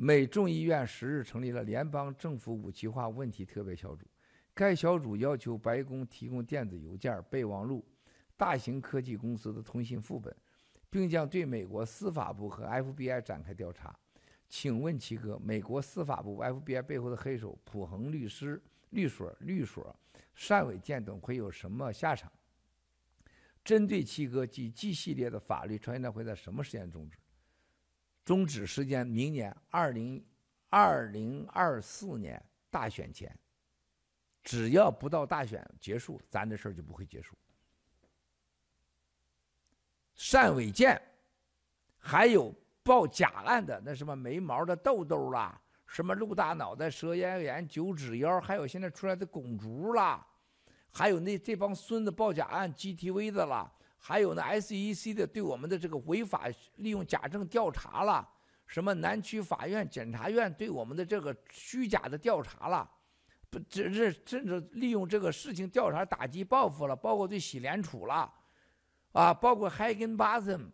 美众议院十日成立了联邦政府武器化问题特别小组，该小组要求白宫提供电子邮件、备忘录、大型科技公司的通信副本，并将对美国司法部和 FBI 展开调查。请问七哥，美国司法部 FBI 背后的黑手普恒律师、律所、律所单伟健等会有什么下场？针对七哥及 G 系列的法律传言会在什么时间终止？终止时间明年二零二零二四年大选前，只要不到大选结束，咱的事儿就不会结束。单伟建，还有报假案的那什么眉毛的豆豆啦，什么鹿大脑袋、蛇咽炎、九指腰，还有现在出来的拱竹啦，还有那这帮孙子报假案 GTV 的啦。还有呢，SEC 的对我们的这个违法利用假证调查了，什么南区法院、检察院对我们的这个虚假的调查了，不，这这甚至利用这个事情调查打击报复了，包括对洗联储了，啊，包括 h a g e n 巴森，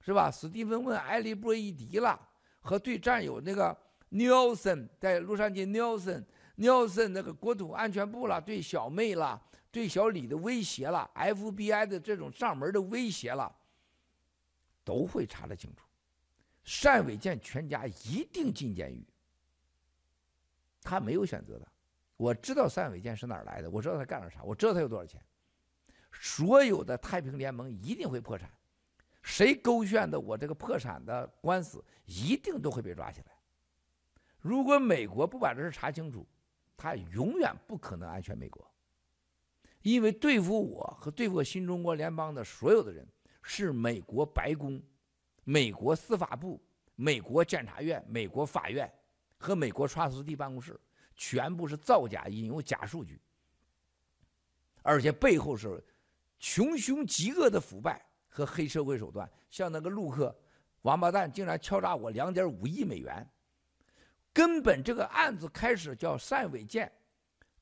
是吧？史蒂芬问艾利布伊迪了，和对战友那个 n e l s o n 在洛杉矶 n e l s o n n e l s o n 那个国土安全部了，对小妹了。对小李的威胁了，FBI 的这种上门的威胁了，都会查的清楚。单伟健全家一定进监狱，他没有选择的。我知道单伟健是哪儿来的，我知道他干了啥，我知道他有多少钱。所有的太平联盟一定会破产，谁勾选的我这个破产的官司，一定都会被抓起来。如果美国不把这事查清楚，他永远不可能安全美国。因为对付我和对付新中国联邦的所有的人，是美国白宫、美国司法部、美国检察院、美国法院和美国 f 斯蒂办公室，全部是造假、引用假数据，而且背后是穷凶极恶的腐败和黑社会手段。像那个陆克王八蛋，竟然敲诈我两点五亿美元，根本这个案子开始叫单伟建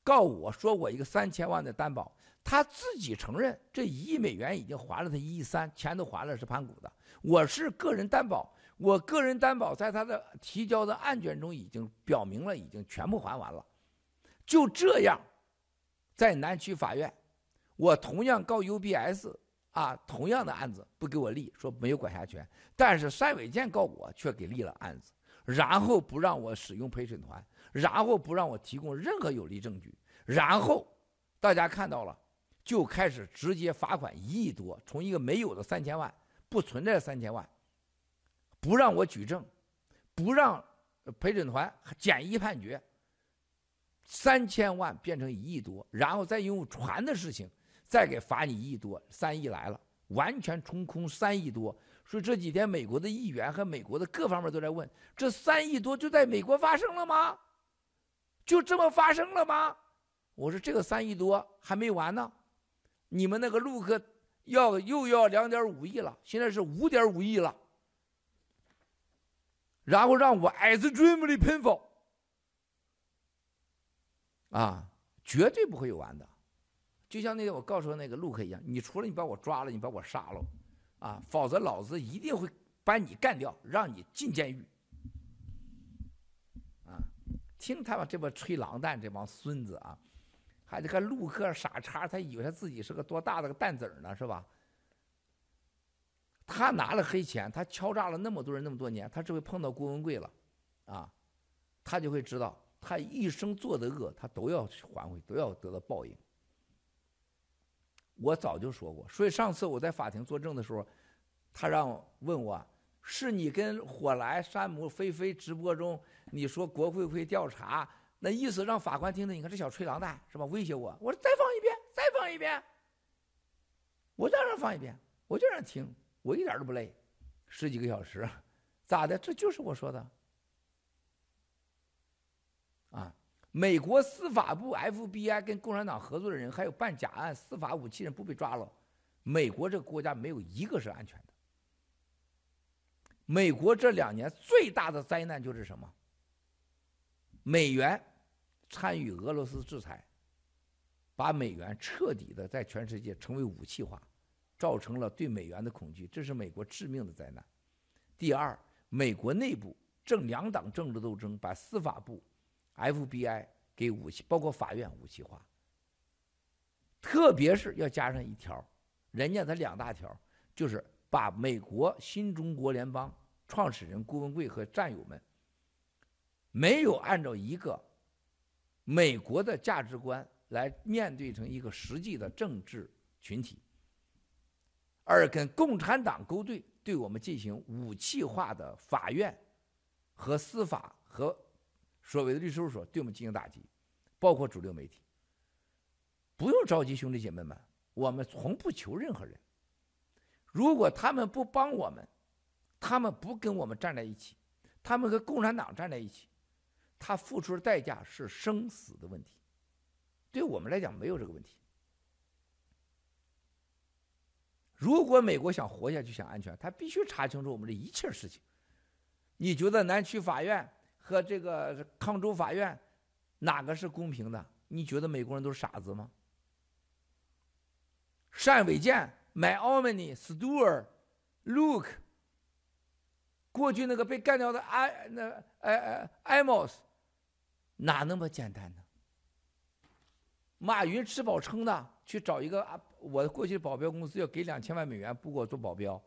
告我说我一个三千万的担保。他自己承认，这一亿美元已经还了他一亿三，钱都还了是盘古的，我是个人担保，我个人担保在他的提交的案卷中已经表明了，已经全部还完了。就这样，在南区法院，我同样告 UBS 啊，同样的案子不给我立，说没有管辖权，但是单伟建告我却给立了案子，然后不让我使用陪审团，然后不让我提供任何有利证据，然后大家看到了。就开始直接罚款一亿多，从一个没有的三千万，不存在的三千万，不让我举证，不让陪审团简易判决，三千万变成一亿多，然后再用船的事情再给罚你一亿多，三亿来了，完全冲空三亿多。所以这几天美国的议员和美国的各方面都在问：这三亿多就在美国发生了吗？就这么发生了吗？我说这个三亿多还没完呢。你们那个陆克要又要两点五亿了，现在是五点五亿了。然后让我矮 s dreamly painful 啊，绝对不会有完的。就像那天我告诉那个陆克一样，你除了你把我抓了，你把我杀了，啊，否则老子一定会把你干掉，让你进监狱。啊，听他们这帮吹狼蛋，这帮孙子啊！还得看陆克傻叉，他以为他自己是个多大的个蛋子儿呢，是吧？他拿了黑钱，他敲诈了那么多人那么多年，他这回碰到郭文贵了，啊，他就会知道他一生做的恶，他都要去还回，都要得到报应。我早就说过，所以上次我在法庭作证的时候，他让问我，是你跟火来、山姆、菲菲直播中，你说国会会调查？那意思让法官听着，你看这小吹狼蛋是吧？威胁我，我说再放一遍，再放一遍。我就让放一遍，我就让听，我一点都不累，十几个小时，咋的？这就是我说的。啊，美国司法部 FBI 跟共产党合作的人，还有办假案、司法武器人不被抓了，美国这个国家没有一个是安全的。美国这两年最大的灾难就是什么？美元参与俄罗斯制裁，把美元彻底的在全世界成为武器化，造成了对美元的恐惧，这是美国致命的灾难。第二，美国内部正两党政治斗争，把司法部、FBI 给武器，包括法院武器化。特别是要加上一条，人家的两大条，就是把美国新中国联邦创始人顾文贵和战友们。没有按照一个美国的价值观来面对成一个实际的政治群体，而跟共产党勾兑，对我们进行武器化的法院和司法和所谓的律师事务所，对我们进行打击，包括主流媒体。不用着急，兄弟姐妹们，我们从不求任何人。如果他们不帮我们，他们不跟我们站在一起，他们和共产党站在一起。他付出的代价是生死的问题，对我们来讲没有这个问题。如果美国想活下去、想安全，他必须查清楚我们的一切事情。你觉得南区法院和这个康州法院哪个是公平的？你觉得美国人都是傻子吗？单伟建、m y o m n Stewart、Luke，过去那个被干掉的艾那艾艾埃莫斯。哪那么简单呢？马云吃饱撑的去找一个啊，我过去保镖公司要给两千万美元不给我做保镖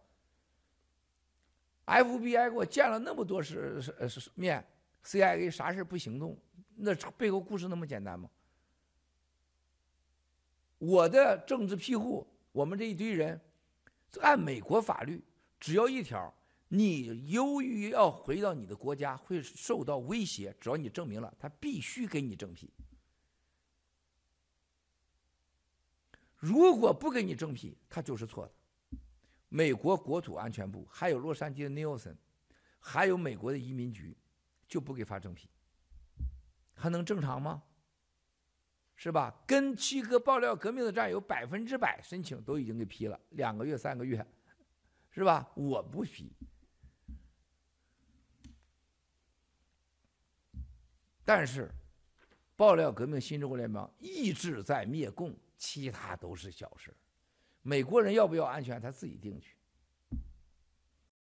，FBI 给我见了那么多是是是面，CIA 啥事不行动，那背后故事那么简单吗？我的政治庇护，我们这一堆人，按美国法律只要一条。你由于要回到你的国家会受到威胁，只要你证明了，他必须给你正批。如果不给你正批，他就是错的。美国国土安全部、还有洛杉矶的尼尔森，还有美国的移民局，就不给发正批。还能正常吗？是吧？跟七哥爆料革命的战友百分之百申请都已经给批了，两个月、三个月，是吧？我不批。但是，爆料革命新中国联邦意志在灭共，其他都是小事美国人要不要安全，他自己定去。